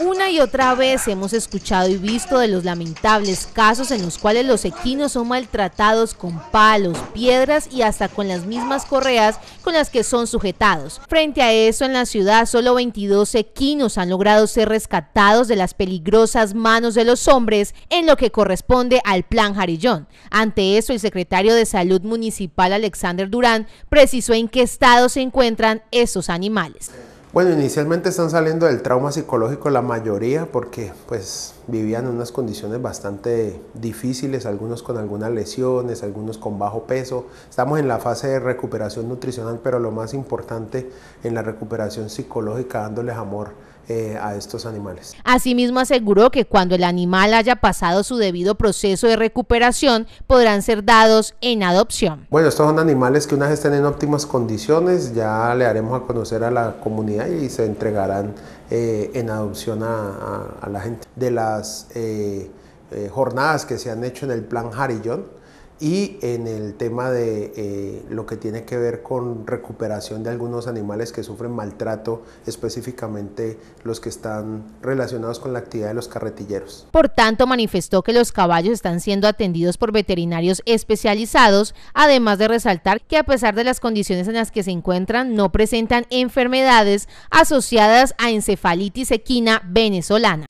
Una y otra vez hemos escuchado y visto de los lamentables casos en los cuales los equinos son maltratados con palos, piedras y hasta con las mismas correas con las que son sujetados. Frente a eso, en la ciudad solo 22 equinos han logrado ser rescatados de las peligrosas manos de los hombres en lo que corresponde al Plan Jarillón. Ante eso, el secretario de Salud Municipal Alexander Durán precisó en qué estado se encuentran esos animales. Bueno, inicialmente están saliendo del trauma psicológico la mayoría porque pues vivían en unas condiciones bastante difíciles, algunos con algunas lesiones, algunos con bajo peso. Estamos en la fase de recuperación nutricional, pero lo más importante en la recuperación psicológica dándoles amor eh, a estos animales. Asimismo aseguró que cuando el animal haya pasado su debido proceso de recuperación podrán ser dados en adopción. Bueno, estos son animales que una vez estén en óptimas condiciones ya le haremos a conocer a la comunidad y se entregarán eh, en adopción a, la gente. De las eh, jornadas que se han hecho en el plan Harillón y en el tema de eh, lo que tiene que ver con recuperación de algunos animales que sufren maltrato, específicamente los que están relacionados con la actividad de los carretilleros. Por tanto, manifestó que los caballos están siendo atendidos por veterinarios especializados, además de resaltar que a pesar de las condiciones en las que se encuentran, no presentan enfermedades asociadas a encefalitis equina venezolana.